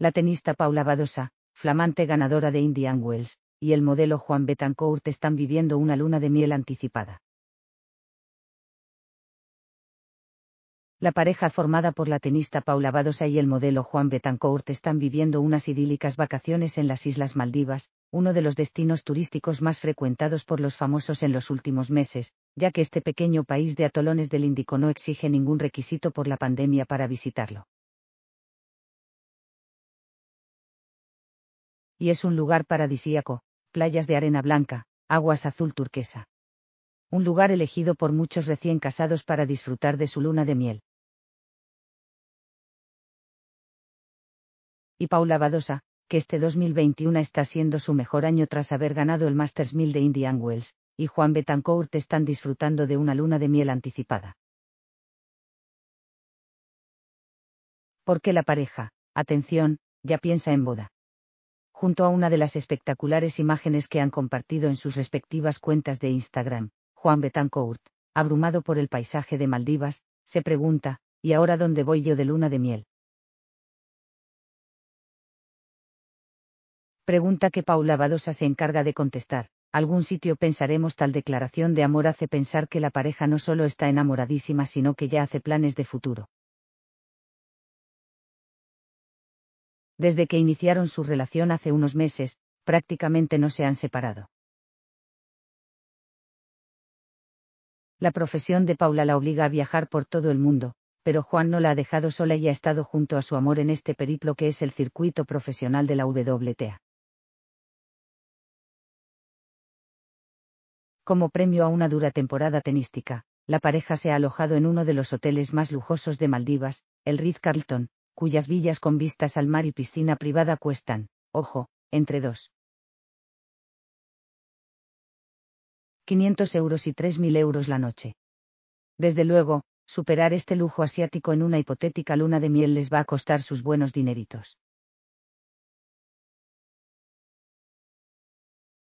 la tenista Paula Badosa, flamante ganadora de Indian Wells, y el modelo Juan Betancourt están viviendo una luna de miel anticipada. La pareja formada por la tenista Paula Badosa y el modelo Juan Betancourt están viviendo unas idílicas vacaciones en las Islas Maldivas, uno de los destinos turísticos más frecuentados por los famosos en los últimos meses, ya que este pequeño país de atolones del Índico no exige ningún requisito por la pandemia para visitarlo. y es un lugar paradisíaco, playas de arena blanca, aguas azul turquesa. Un lugar elegido por muchos recién casados para disfrutar de su luna de miel. Y Paula Badosa, que este 2021 está siendo su mejor año tras haber ganado el Masters 1000 de Indian Wells, y Juan Betancourt están disfrutando de una luna de miel anticipada. Porque la pareja, atención, ya piensa en boda junto a una de las espectaculares imágenes que han compartido en sus respectivas cuentas de Instagram. Juan Betancourt, abrumado por el paisaje de Maldivas, se pregunta, ¿y ahora dónde voy yo de luna de miel? Pregunta que Paula Badosa se encarga de contestar. Algún sitio pensaremos tal declaración de amor hace pensar que la pareja no solo está enamoradísima sino que ya hace planes de futuro. desde que iniciaron su relación hace unos meses, prácticamente no se han separado. La profesión de Paula la obliga a viajar por todo el mundo, pero Juan no la ha dejado sola y ha estado junto a su amor en este periplo que es el circuito profesional de la WTA. Como premio a una dura temporada tenística, la pareja se ha alojado en uno de los hoteles más lujosos de Maldivas, el Ritz Carlton, cuyas villas con vistas al mar y piscina privada cuestan, ojo, entre 2.500 500 euros y 3.000 euros la noche. Desde luego, superar este lujo asiático en una hipotética luna de miel les va a costar sus buenos dineritos.